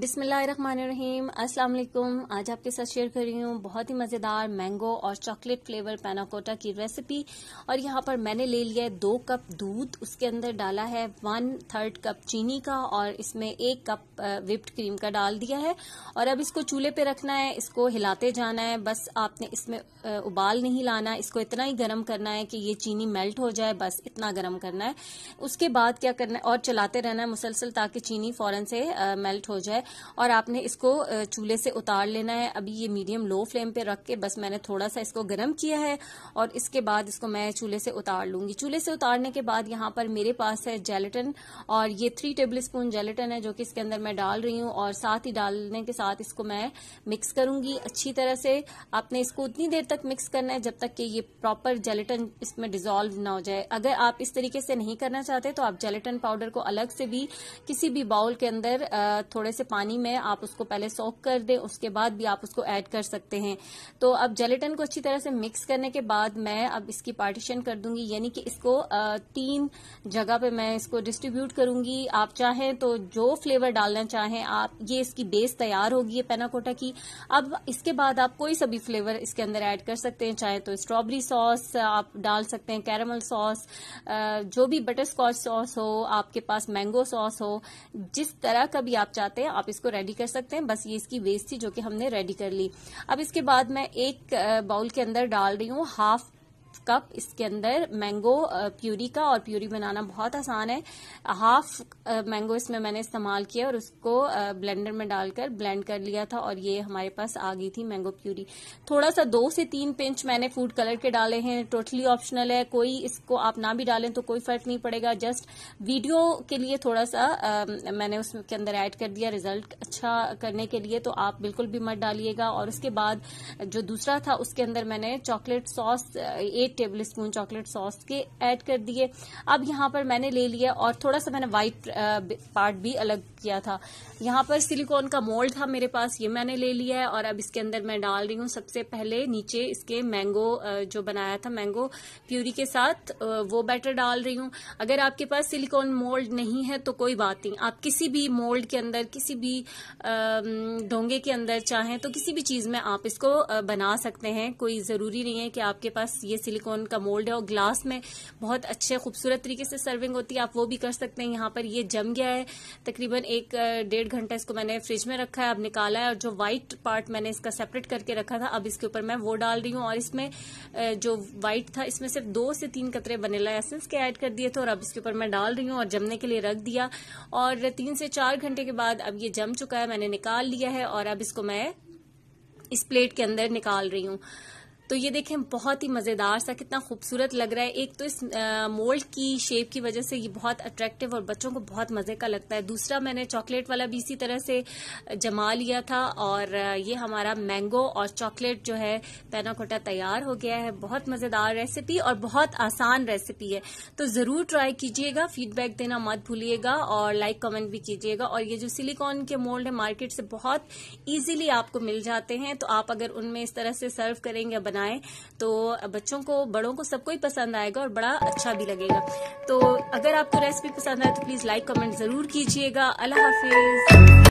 बिसमीम अस्सलाम आज आपके साथ शेयर कर रही हूँ बहुत ही मज़ेदार मैंगो और चॉकलेट फ्लेवर पैनाकोटा की रेसिपी और यहाँ पर मैंने ले लिया है दो कप दूध उसके अंदर डाला है वन थर्ड कप चीनी का और इसमें एक कप विप्ड क्रीम का डाल दिया है और अब इसको चूल्हे पे रखना है इसको हिलाते जाना है बस आपने इसमें उबाल नहीं लाना इसको इतना ही गर्म करना है कि ये चीनी मेल्ट हो जाए बस इतना गर्म करना है उसके बाद क्या करना है और चलाते रहना है मुसलसल ताकि चीनी फ़ौरन से मेल्ट हो जाए और आपने इसको चूल्हे से उतार लेना है अभी ये मीडियम लो फ्लेम पे रख के बस मैंने थोड़ा सा इसको गर्म किया है और इसके बाद इसको मैं चूल्हे से उतार लूंगी चूल्हे से उतारने के बाद यहाँ पर मेरे पास है जेलेटन और ये थ्री टेबल स्पून जेलेटन है जो कि इसके अंदर मैं डाल रही हूँ और साथ ही डालने के साथ इसको मैं मिक्स करूंगी अच्छी तरह से आपने इसको उतनी देर तक मिक्स करना है जब तक कि ये प्रॉपर जेलेटन इसमें डिजोल्व ना हो जाए अगर आप इस तरीके से नहीं करना चाहते तो आप जेलेटन पाउडर को अलग से भी किसी भी बाउल के अंदर थोड़े से पानी पानी में आप उसको पहले सॉक कर दें उसके बाद भी आप उसको ऐड कर सकते हैं तो अब जेलेटन को अच्छी तरह से मिक्स करने के बाद मैं अब इसकी पार्टीशन कर दूंगी यानी कि इसको तीन जगह पे मैं इसको डिस्ट्रीब्यूट करूंगी आप चाहें तो जो फ्लेवर डालना चाहें आप ये इसकी बेस तैयार होगी पेनाकोटा की अब इसके बाद आप कोई सा भी फ्लेवर इसके अंदर ऐड कर सकते हैं चाहे तो स्ट्रॉबेरी सॉस आप डाल सकते हैं कैरमल सॉस जो भी बटर स्कॉच सॉस हो आपके पास मैंगो सॉस हो जिस तरह का भी आप चाहते हैं आप आप इसको रेडी कर सकते हैं बस ये इसकी वेस्ट थी जो कि हमने रेडी कर ली अब इसके बाद मैं एक बाउल के अंदर डाल रही हूँ हाफ कप इसके अंदर मैंगो प्यूरी का और प्यूरी बनाना बहुत आसान है हाफ मैंगो इसमें मैंने इस्तेमाल किया और उसको ब्लेंडर में डालकर ब्लेंड कर लिया था और ये हमारे पास आ गई थी मैंगो प्यूरी थोड़ा सा दो से तीन पिंच मैंने फूड कलर के डाले हैं टोटली ऑप्शनल है कोई इसको आप ना भी डालें तो कोई फर्क नहीं पड़ेगा जस्ट वीडियो के लिए थोड़ा सा आ, मैंने उसके अंदर एड कर दिया रिजल्ट अच्छा करने के लिए तो आप बिल्कुल भी मत डालिएगा और उसके बाद जो दूसरा था उसके अंदर मैंने चॉकलेट सॉस एक एक टेबल स्पून चॉकलेट सॉस के ऐड कर दिए अब यहाँ पर मैंने ले लिया और थोड़ा सा मैंने व्हाइट पार्ट uh, भी अलग किया था यहाँ पर सिलिकॉन का मोल्ड था मेरे पास ये मैंने ले लिया है और अब इसके अंदर मैं डाल रही हूँ सबसे पहले नीचे इसके मैंगो uh, जो बनाया था मैंगो प्यूरी के साथ uh, वो बैटर डाल रही हूँ अगर आपके पास सिलिकॉन मोल्ड नहीं है तो कोई बात नहीं आप किसी भी मोल्ड के अंदर किसी भी um, ढोंगे के अंदर चाहें तो किसी भी चीज में आप इसको बना सकते हैं कोई जरूरी नहीं है कि आपके पास ये सिलिकॉन का मोल्ड है और ग्लास में बहुत अच्छे खूबसूरत तरीके से सर्विंग होती है आप वो भी कर सकते हैं यहाँ पर ये जम गया है तकरीबन एक डेढ़ घंटा इसको मैंने फ्रिज में रखा है अब निकाला है और जो व्हाइट पार्ट मैंने इसका सेपरेट करके रखा था अब इसके ऊपर मैं वो डाल रही हूँ और इसमें जो व्हाइट था इसमें सिर्फ दो से तीन कतरे वनीला एसेंस के ऐड कर दिए थे और अब इसके ऊपर मैं डाल रही हूँ और जमने के लिए रख दिया और तीन से चार घंटे के बाद अब ये जम चुका है मैंने निकाल लिया है और अब इसको मैं इस प्लेट के अंदर निकाल रही हूँ तो ये देखें बहुत ही मज़ेदार सा कितना खूबसूरत लग रहा है एक तो इस मोल्ड की शेप की वजह से ये बहुत अट्रैक्टिव और बच्चों को बहुत मज़े का लगता है दूसरा मैंने चॉकलेट वाला भी इसी तरह से जमा लिया था और ये हमारा मैंगो और चॉकलेट जो है पैनाकोटा तैयार हो गया है बहुत मज़ेदार रेसिपी और बहुत आसान रेसिपी है तो ज़रूर ट्राई कीजिएगा फीडबैक देना मत भूलिएगा और लाइक कमेंट भी कीजिएगा और ये जो सिलिकॉन के मोल्ड है मार्केट से बहुत ईजिली आपको मिल जाते हैं तो आप अगर उनमें इस तरह से सर्व करेंगे बना बनाए तो बच्चों को बड़ों को सबको ही पसंद आएगा और बड़ा अच्छा भी लगेगा तो अगर आपको रेसिपी पसंद आए तो प्लीज़ लाइक कमेंट ज़रूर कीजिएगा अल्लाह हाफिज़